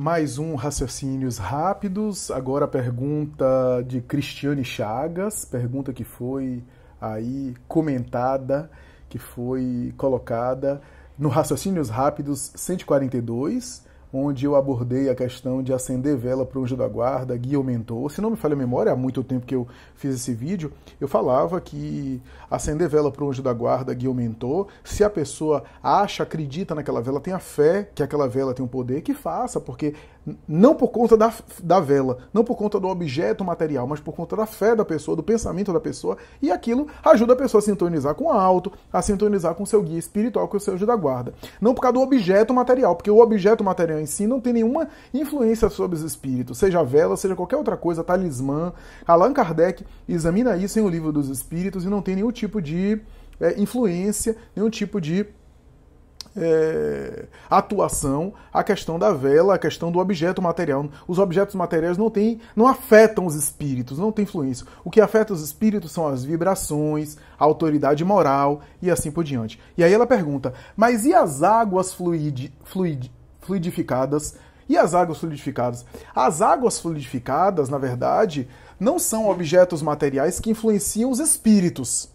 Mais um Raciocínios Rápidos. Agora a pergunta de Cristiane Chagas, pergunta que foi aí comentada, que foi colocada no Raciocínios Rápidos 142 onde eu abordei a questão de acender vela para o anjo da guarda, guia ou mentor. Se não me falha a memória, há muito tempo que eu fiz esse vídeo, eu falava que acender vela para o anjo da guarda, guia ou mentor, se a pessoa acha, acredita naquela vela, tem a fé que aquela vela tem um poder, que faça, porque não por conta da, da vela, não por conta do objeto material, mas por conta da fé da pessoa, do pensamento da pessoa, e aquilo ajuda a pessoa a sintonizar com o alto, a sintonizar com o seu guia espiritual, com o seu anjo da guarda. Não por causa do objeto material, porque o objeto material em si não tem nenhuma influência sobre os espíritos, seja vela, seja qualquer outra coisa, talismã. Allan Kardec examina isso em O Livro dos Espíritos e não tem nenhum tipo de é, influência, nenhum tipo de é, atuação a questão da vela, a questão do objeto material. Os objetos materiais não têm, não afetam os espíritos, não tem influência. O que afeta os espíritos são as vibrações, a autoridade moral e assim por diante. E aí ela pergunta: mas e as águas fluid, fluid, fluidificadas? E as águas fluidificadas? As águas fluidificadas, na verdade, não são objetos materiais que influenciam os espíritos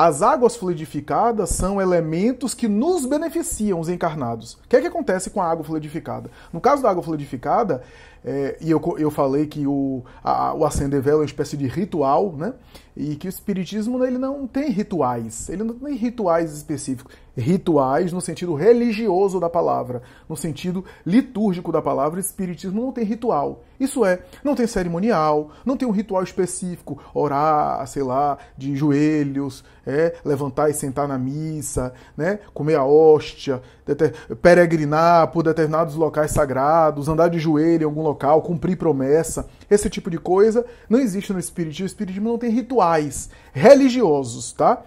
as águas fluidificadas são elementos que nos beneficiam, os encarnados. O que é que acontece com a água fluidificada? No caso da água fluidificada, é, e eu, eu falei que o, a, o acender vela é uma espécie de ritual, né? E que o espiritismo ele não tem rituais, ele não tem rituais específicos rituais no sentido religioso da palavra, no sentido litúrgico da palavra, espiritismo não tem ritual. Isso é, não tem cerimonial, não tem um ritual específico, orar, sei lá, de joelhos, é, levantar e sentar na missa, né, comer a hóstia, peregrinar por determinados locais sagrados, andar de joelho em algum local, cumprir promessa, esse tipo de coisa não existe no espiritismo. O espiritismo não tem rituais religiosos, tá?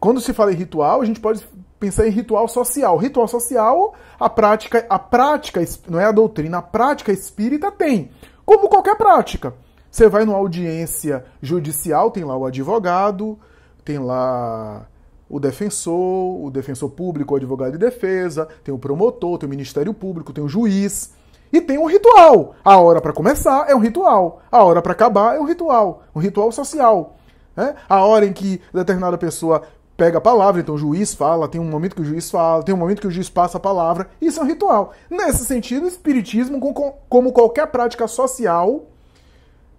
Quando se fala em ritual, a gente pode pensar em ritual social. Ritual social, a prática, a prática, não é a doutrina, a prática espírita tem, como qualquer prática. Você vai numa audiência judicial, tem lá o advogado, tem lá o defensor, o defensor público, o advogado de defesa, tem o promotor, tem o Ministério Público, tem o juiz. E tem um ritual. A hora para começar é um ritual. A hora para acabar é um ritual. Um ritual social. É? A hora em que determinada pessoa pega a palavra, então o juiz fala, tem um momento que o juiz fala, tem um momento que o juiz passa a palavra. Isso é um ritual. Nesse sentido, o espiritismo, como qualquer prática social,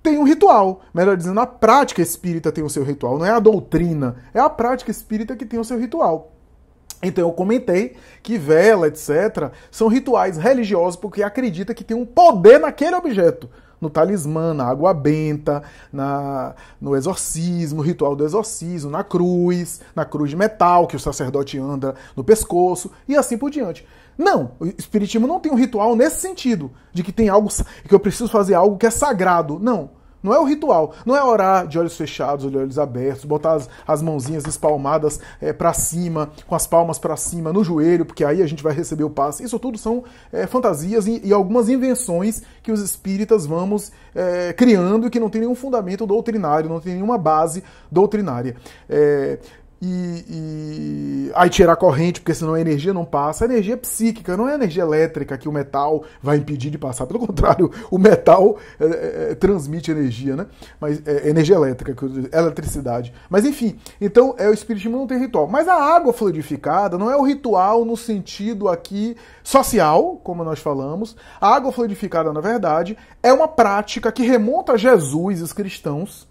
tem um ritual. Melhor dizendo, a prática espírita tem o seu ritual, não é a doutrina, é a prática espírita que tem o seu ritual. Então eu comentei que vela, etc, são rituais religiosos porque acredita que tem um poder naquele objeto no talismã, na água benta, na, no exorcismo, ritual do exorcismo, na cruz, na cruz de metal que o sacerdote anda no pescoço e assim por diante. Não, o espiritismo não tem um ritual nesse sentido, de que tem algo que eu preciso fazer algo que é sagrado. Não. Não é o ritual, não é orar de olhos fechados de olhos abertos, botar as, as mãozinhas espalmadas é, eh, para cima, com as palmas para cima, no joelho, porque aí a gente vai receber o passe. Isso tudo são é, fantasias e, e, algumas invenções que os espíritas vamos é, criando e que não tem nenhum fundamento doutrinário, não tem nenhuma base doutrinária. E, e, aí tirar corrente, porque senão a energia não passa. A energia é psíquica, não é energia elétrica que o metal vai impedir de passar. Pelo contrário, o metal é, é, é, transmite energia, né? Mas é, é energia elétrica, eletricidade. Mas enfim, então é o espiritismo não tem ritual. Mas a água fluidificada não é o ritual no sentido aqui social, como nós falamos. A água fluidificada, na verdade, é uma prática que remonta a Jesus e os cristãos.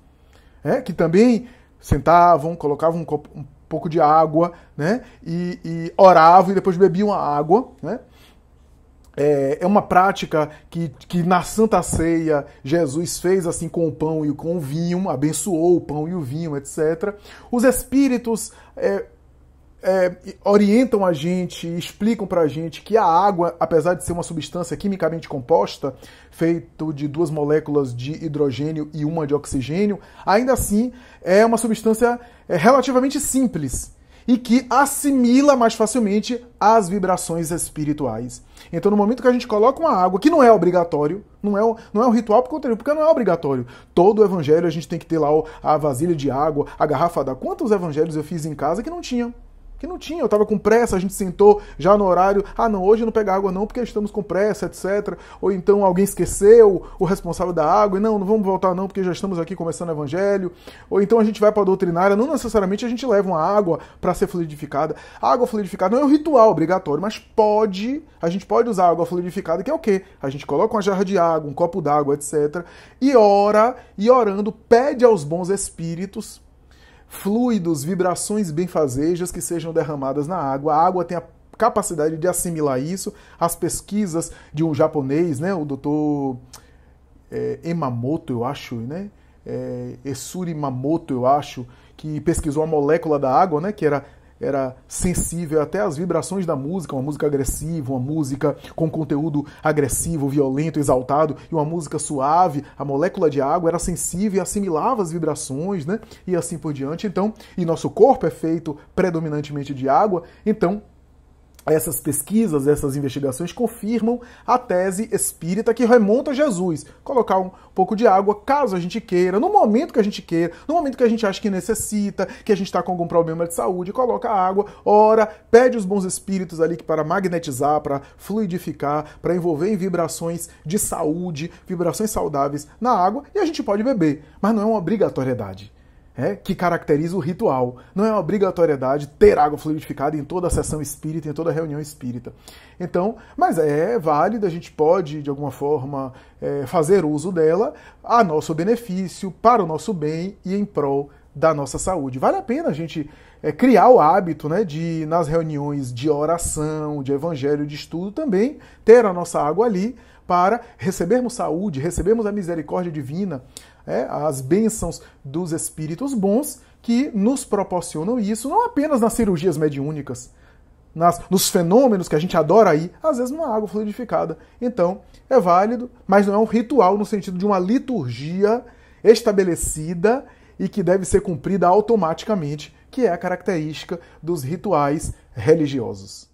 É, que também sentavam, colocavam um, copo, um pouco de água, né? E, e, oravam e depois bebiam a água, né? É, é, uma prática que, que na Santa Ceia Jesus fez assim com o pão e com o vinho, abençoou o pão e o vinho, etc. Os espíritos é, é, orientam a gente, explicam para a gente que a água, apesar de ser uma substância quimicamente composta, feito de duas moléculas de hidrogênio e uma de oxigênio, ainda assim é uma substância é, relativamente simples e que assimila mais facilmente as vibrações espirituais. Então, no momento que a gente coloca uma água, que não é obrigatório, não é, não é um ritual por conta porque não é obrigatório. Todo o evangelho a gente tem que ter lá a vasilha de água, a garrafa d'água. Quantos evangelhos eu fiz em casa que não tinham? que não tinha, eu estava com pressa, a gente sentou já no horário, ah não, hoje não pega água não porque estamos com pressa, etc. Ou então alguém esqueceu, o responsável da água, e não, não vamos voltar não porque já estamos aqui começando o evangelho. Ou então a gente vai para a doutrinária, não necessariamente a gente leva uma água para ser fluidificada. A água fluidificada não é um ritual obrigatório, mas pode, a gente pode usar água fluidificada, que é o quê? A gente coloca uma jarra de água, um copo d'água, etc. E ora, e orando, pede aos bons espíritos fluidos, vibrações benfazejas que sejam derramadas na água. A água tem a capacidade de assimilar isso. As pesquisas de um japonês, né, o doutor é, Emamoto, eu acho, né, é, Esuri Mamoto, eu acho, que pesquisou a molécula da água, né, que era era sensível até às vibrações da música, uma música agressiva, uma música com conteúdo agressivo, violento, exaltado, e uma música suave, a molécula de água era sensível e assimilava as vibrações, né? E assim por diante. Então, e nosso corpo é feito predominantemente de água, então essas pesquisas, essas investigações confirmam a tese espírita que remonta a Jesus. Colocar um pouco de água caso a gente queira, no momento que a gente queira, no momento que a gente acha que necessita, que a gente está com algum problema de saúde, coloca água, ora, pede os bons espíritos ali para magnetizar, para fluidificar, para envolver em vibrações de saúde, vibrações saudáveis na água e a gente pode beber, mas não é uma obrigatoriedade é, que caracteriza o ritual. Não é uma obrigatoriedade ter água fluidificada em toda a sessão espírita, em toda a reunião espírita. Então, mas é válido, a gente pode, de alguma forma, é, fazer uso dela a nosso benefício, para o nosso bem e em prol da nossa saúde. Vale a pena a gente é, criar o hábito né, de, nas reuniões de oração, de evangelho, de estudo, também ter a nossa água ali para recebermos saúde, recebermos a misericórdia divina, é, as bênçãos dos espíritos bons que nos proporcionam isso, não apenas nas cirurgias mediúnicas, nas, nos fenômenos que a gente adora aí, às vezes numa água fluidificada. Então, é válido, mas não é um ritual no sentido de uma liturgia estabelecida e que deve ser cumprida automaticamente, que é a característica dos rituais religiosos.